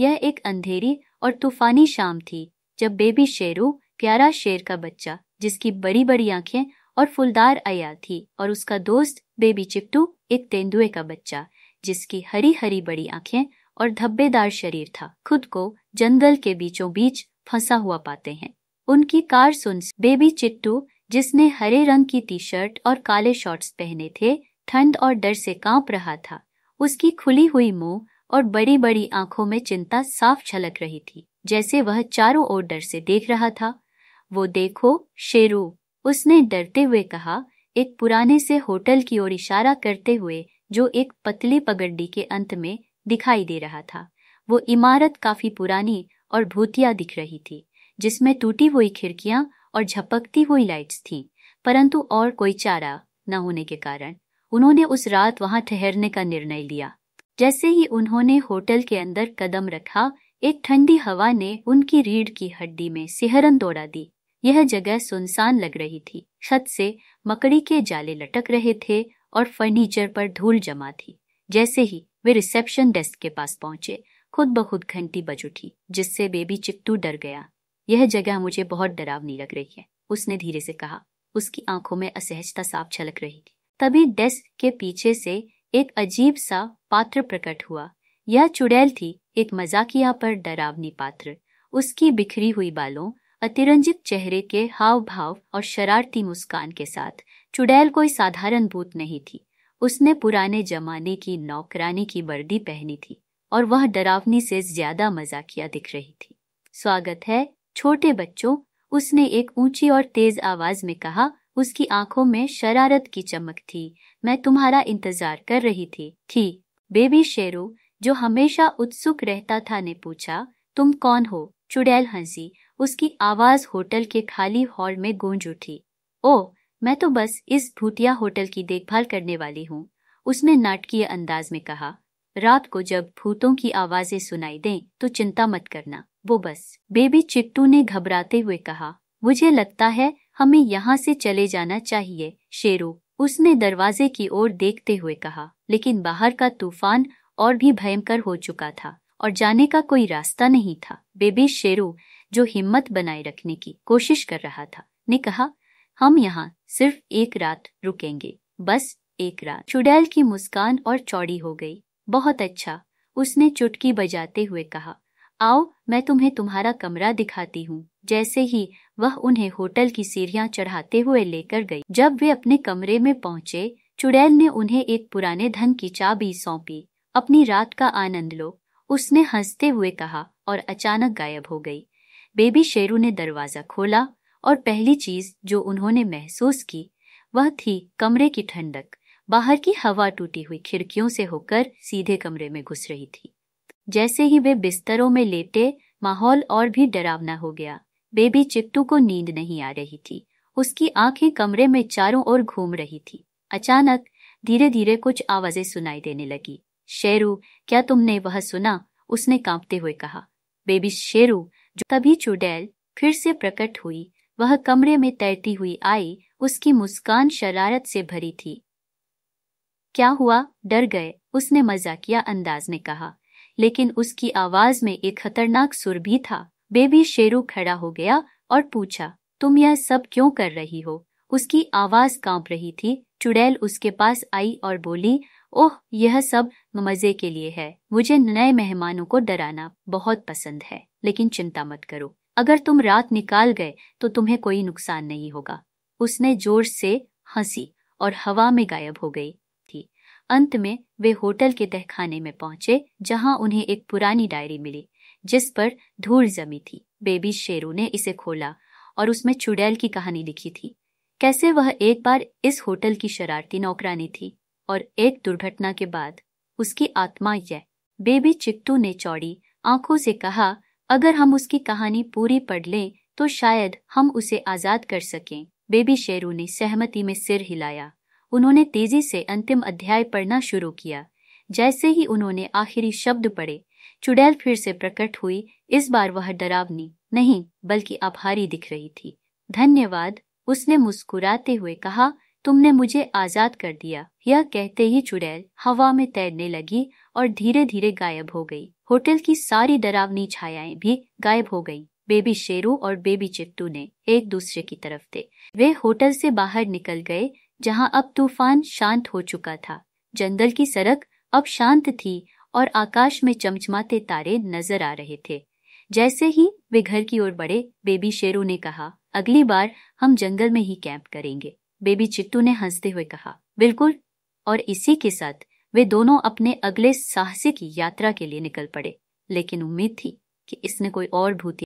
यह एक अंधेरी और तूफानी शाम थी जब बेबी शेरू प्यारा शेर का बच्चा जिसकी बड़ी बड़ी आंखें और फुलदार अया थी और उसका दोस्त बेबी चिपटू एक तेंदुए का बच्चा जिसकी हरी हरी बड़ी आंखें और धब्बेदार शरीर था खुद को जंगल के बीचों बीच फंसा हुआ पाते हैं उनकी कार सुन बेबी चिट्टू जिसने हरे रंग की टी शर्ट और काले शॉर्ट्स पहने थे ठंड और डर से कांप रहा था उसकी खुली हुई मुंह और बड़ी बड़ी आंखों में चिंता साफ झलक रही थी जैसे वह चारों ओर डर से देख रहा था वो देखो शेरू उसने डरते हुए कहा एक पुराने से होटल की ओर इशारा करते हुए जो एक पतली पगड्डी के अंत में दिखाई दे रहा था वो इमारत काफी पुरानी और भूतिया दिख रही थी जिसमें टूटी हुई खिड़कियां और झपकती हुई लाइट्स थी परंतु और कोई चारा न होने के कारण उन्होंने उस रात वहां ठहरने का निर्णय लिया जैसे ही उन्होंने होटल के अंदर कदम रखा एक ठंडी हवा ने उनकी रीढ़ की हड्डी में सिहरन दौड़ा दी यह जगह सुनसान लग रही थी छत से मकड़ी के जाले लटक रहे थे और फर्नीचर पर धूल जमा थी जैसे ही वे रिसेप्शन डेस्क के पास पहुंचे खुद ब खुद घंटी बज उठी जिससे बेबी चिट्टू डर गया यह जगह मुझे बहुत डरावनी लग रही है उसने धीरे से कहा उसकी आंखों में असहजता साफ छलक रही थी तभी डेस्क के पीछे से एक अजीब सा पात्र प्रकट हुआ यह चुड़ैल थी एक मजाकिया पर डरावनी पात्र उसकी बिखरी हुई बालों अतिरंजित चेहरे के हाव भाव और शरारती मुस्कान के साथ चुड़ैल कोई साधारण भूत नहीं थी उसने पुराने जमाने की नौकरानी की वर्दी पहनी थी और वह डरावनी से ज्यादा मजाकिया दिख रही थी स्वागत है छोटे बच्चों उसने एक ऊंची और तेज आवाज में कहा उसकी आंखों में शरारत की चमक थी मैं तुम्हारा इंतजार कर रही थी थी बेबी शेरू जो हमेशा उत्सुक रहता था ने पूछा तुम कौन हो चुड़ैल हंसी उसकी आवाज होटल के खाली हॉल में गूंज उठी ओ मैं तो बस इस भूतिया होटल की देखभाल करने वाली हूँ उसने नाटकीय अंदाज में कहा रात को जब भूतों की आवाजें सुनाई दें तो चिंता मत करना वो बस बेबी चिट्टू ने घबराते हुए कहा मुझे लगता है हमें यहाँ से चले जाना चाहिए शेरू उसने दरवाजे की ओर देखते हुए कहा लेकिन बाहर का तूफान और भी भयंकर हो चुका था और जाने का कोई रास्ता नहीं था बेबी शेरू जो हिम्मत बनाए रखने की कोशिश कर रहा था ने कहा हम यहाँ सिर्फ एक रात रुकेंगे बस एक रात चुड़ैल की मुस्कान और चौड़ी हो गई बहुत अच्छा उसने चुटकी बजाते हुए कहा आओ मैं तुम्हें तुम्हारा कमरा दिखाती हूँ जैसे ही वह उन्हें होटल की सीढ़ियां चढ़ाते हुए लेकर गई जब वे अपने कमरे में पहुंचे चुड़ैल ने उन्हें एक पुराने धन की चाबी सौंपी अपनी रात का आनंद लो उसने हंसते हुए कहा और अचानक गायब हो गई बेबी शेरू ने दरवाजा खोला और पहली चीज जो उन्होंने महसूस की वह थी कमरे की ठंडक बाहर की हवा टूटी हुई खिड़कियों से होकर सीधे कमरे में घुस रही थी जैसे ही वे बिस्तरों में लेटे माहौल और भी डरावना हो गया बेबी चित्तू को नींद नहीं आ रही थी उसकी आंखें कमरे में चारों ओर घूम रही थी अचानक धीरे धीरे कुछ आवाजें सुनाई देने लगी शेरू क्या तुमने वह सुना उसने कांपते हुए कहा बेबी शेरू जो तभी चुड़ैल फिर से प्रकट हुई वह कमरे में तैरती हुई आई उसकी मुस्कान शरारत से भरी थी क्या हुआ डर गए उसने मजाकिया अंदाज में कहा लेकिन उसकी आवाज में एक खतरनाक सुर भी था बेबी शेरू खड़ा हो गया और पूछा तुम यह सब क्यों कर रही हो उसकी आवाज कांप रही थी चुड़ैल उसके पास आई और बोली ओह यह सब मजे के लिए है मुझे नए मेहमानों को डराना बहुत पसंद है लेकिन चिंता मत करो अगर तुम रात निकाल गए तो तुम्हें कोई नुकसान नहीं होगा उसने जोर से हंसी और हवा में गायब हो गई थी अंत में वे होटल के तहखाने में पहुंचे जहां उन्हें एक पुरानी डायरी मिली जिस पर धूल जमी थी बेबी शेरू ने इसे खोला और उसमें चुड़ैल की कहानी लिखी थी कैसे वह एक बार इस होटल की शरारती नौकरानी थी और एक दुर्घटना के बाद उसकी आत्मा यह बेबी चिकटू ने चौड़ी आंखों से कहा अगर हम उसकी कहानी पूरी पढ़ लें तो शायद हम उसे आज़ाद कर सकें बेबी शेरू ने सहमति में सिर हिलाया उन्होंने तेजी से अंतिम अध्याय पढ़ना शुरू किया जैसे ही उन्होंने आखिरी शब्द पढ़े चुड़ैल फिर से प्रकट हुई इस बार वह डरावनी नहीं बल्कि आभारी दिख रही थी धन्यवाद उसने मुस्कुराते हुए कहा तुमने मुझे आजाद कर दिया यह कहते ही चुड़ैल हवा में तैरने लगी और धीरे धीरे गायब हो गई होटल की सारी डरावनी छायाएं भी गायब हो गयी बेबी शेरू और बेबी चिट्टू ने एक दूसरे की तरफ थे वे होटल से बाहर निकल गए जहां अब तूफान शांत हो चुका था जंगल की सड़क अब शांत थी और आकाश में चमचमाते तारे नजर आ रहे थे जैसे ही वे घर की ओर बढ़े बेबी शेरू ने कहा अगली बार हम जंगल में ही कैंप करेंगे बेबी चिट्टू ने हंसते हुए कहा बिल्कुल और इसी के साथ वे दोनों अपने अगले साहसिक यात्रा के लिए निकल पड़े लेकिन उम्मीद थी कि इसने कोई और भूतिया